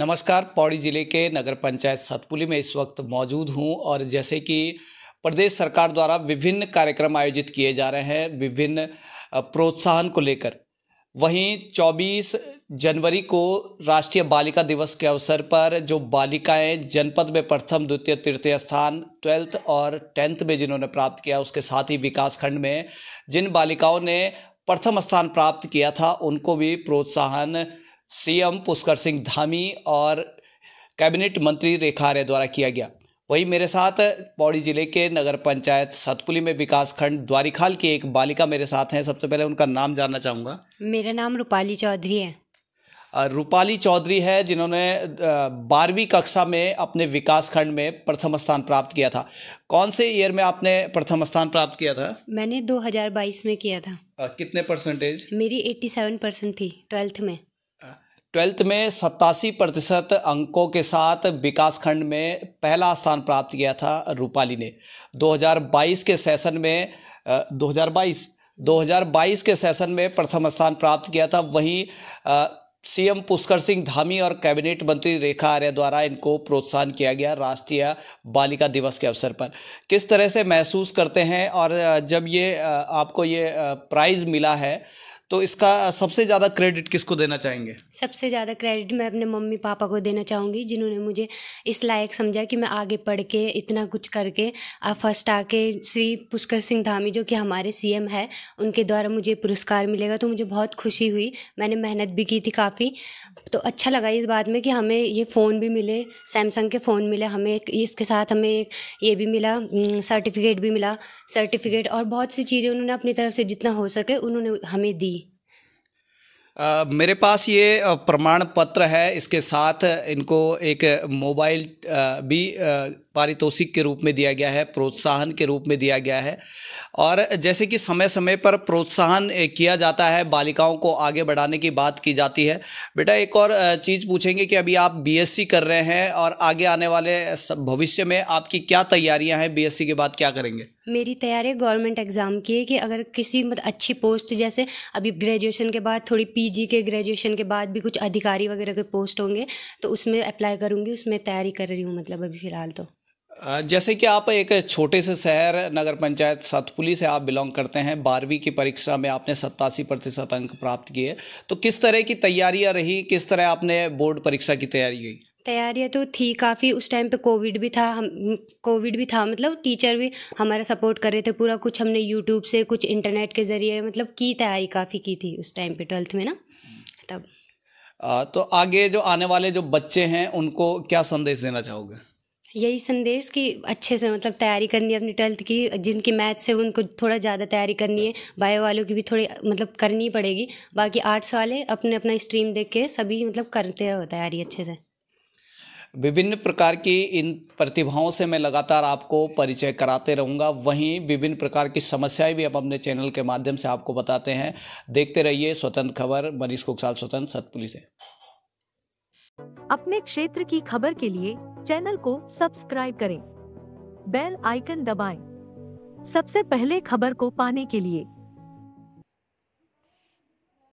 नमस्कार पौड़ी जिले के नगर पंचायत सतपुली में इस वक्त मौजूद हूं और जैसे कि प्रदेश सरकार द्वारा विभिन्न कार्यक्रम आयोजित किए जा रहे हैं विभिन्न प्रोत्साहन को लेकर वहीं 24 जनवरी को राष्ट्रीय बालिका दिवस के अवसर पर जो बालिकाएं जनपद में प्रथम द्वितीय तृतीय स्थान ट्वेल्थ और टेंथ में जिन्होंने प्राप्त किया उसके साथ ही विकासखंड में जिन बालिकाओं ने प्रथम स्थान प्राप्त किया था उनको भी प्रोत्साहन सीएम पुष्कर सिंह धामी और कैबिनेट मंत्री रेखा आर्य द्वारा किया गया वहीं मेरे साथ पौड़ी जिले के नगर पंचायत सतपुली में विकास खंड द्वारिकाल की एक बालिका मेरे साथ हैं सबसे पहले उनका नाम जानना चाहूँगा मेरा नाम रूपाली चौधरी है रूपाली चौधरी है जिन्होंने बारहवीं कक्षा में अपने विकास खंड में प्रथम स्थान प्राप्त किया था कौन से ईयर में आपने प्रथम स्थान प्राप्त किया था मैंने 2022 में किया था कितने परसेंटेज मेरी 87 परसेंट थी ट्वेल्थ में ट्वेल्थ में सत्तासी प्रतिशत अंकों के साथ विकास खंड में पहला स्थान प्राप्त किया था रूपाली ने 2022 के सेशन में 2022 2022 के सेशन में प्रथम स्थान प्राप्त किया था वहीं सीएम पुष्कर सिंह धामी और कैबिनेट मंत्री रेखा आर्य द्वारा इनको प्रोत्साहन किया गया राष्ट्रीय बालिका दिवस के अवसर पर किस तरह से महसूस करते हैं और जब ये आपको ये प्राइज़ मिला है तो इसका सबसे ज़्यादा क्रेडिट किसको देना चाहेंगे सबसे ज़्यादा क्रेडिट मैं अपने मम्मी पापा को देना चाहूँगी जिन्होंने मुझे इस लायक समझा कि मैं आगे पढ़ के इतना कुछ करके फर्स्ट आके श्री पुष्कर सिंह धामी जो कि हमारे सीएम है उनके द्वारा मुझे पुरस्कार मिलेगा तो मुझे बहुत खुशी हुई मैंने मेहनत भी की थी काफ़ी तो अच्छा लगा इस बात में कि हमें ये फ़ोन भी मिले सैमसंग के फ़ोन मिले हमें एक इसके साथ हमें एक ये भी मिला सर्टिफिकेट भी मिला सर्टिफिकेट और बहुत सी चीज़ें उन्होंने अपनी तरफ से जितना हो सके उन्होंने हमें दी मेरे पास ये प्रमाण पत्र है इसके साथ इनको एक मोबाइल भी पारितोषिक के रूप में दिया गया है प्रोत्साहन के रूप में दिया गया है और जैसे कि समय समय पर प्रोत्साहन किया जाता है बालिकाओं को आगे बढ़ाने की बात की जाती है बेटा एक और चीज़ पूछेंगे कि अभी आप बीएससी कर रहे हैं और आगे आने वाले भविष्य में आपकी क्या तैयारियां हैं बीएससी के बाद क्या करेंगे मेरी तैयारी गवर्नमेंट एग्ज़ाम की है कि अगर किसी मतलब अच्छी पोस्ट जैसे अभी ग्रेजुएशन के बाद थोड़ी पीजी के ग्रेजुएशन के बाद भी कुछ अधिकारी वगैरह के पोस्ट होंगे तो उसमें अप्लाई करूँगी उसमें तैयारी कर रही हूँ मतलब अभी फ़िलहाल तो जैसे कि आप एक छोटे से शहर नगर पंचायत सतपुली से आप बिलोंग करते हैं बारहवीं की परीक्षा में आपने सत्तासी प्रतिशत अंक प्राप्त किए तो किस तरह की तैयारियां रही किस तरह आपने बोर्ड परीक्षा की तैयारी की तैयारियाँ तो थी काफ़ी उस टाइम पे कोविड भी था हम कोविड भी था मतलब टीचर भी हमारा सपोर्ट कर रहे थे पूरा कुछ हमने यूट्यूब से कुछ इंटरनेट के ज़रिए मतलब की तैयारी काफ़ी की थी उस टाइम पे ट्वेल्थ में ना तब आ, तो आगे जो आने वाले जो बच्चे हैं उनको क्या संदेश देना चाहोगे यही संदेश कि अच्छे से मतलब तैयारी करनी है अपनी ट्वेल्थ की जिनकी मैथ्स से उनको थोड़ा ज़्यादा तैयारी करनी है बायो वालों की भी थोड़ी मतलब करनी पड़ेगी बाकी आर्ट्स वाले अपने अपना स्ट्रीम देख के सभी मतलब करते रहो तैयारी अच्छे से विभिन्न प्रकार की इन प्रतिभाओं से मैं लगातार आपको परिचय कराते रहूँगा वहीं विभिन्न प्रकार की समस्याएं भी हम अपने चैनल के माध्यम से आपको बताते हैं देखते रहिए स्वतंत्र खबर मनीष कुकसाल स्वतंत्र सतपुली से अपने क्षेत्र की खबर के लिए चैनल को सब्सक्राइब करें बेल आइकन दबाएं। सबसे पहले खबर को पाने के लिए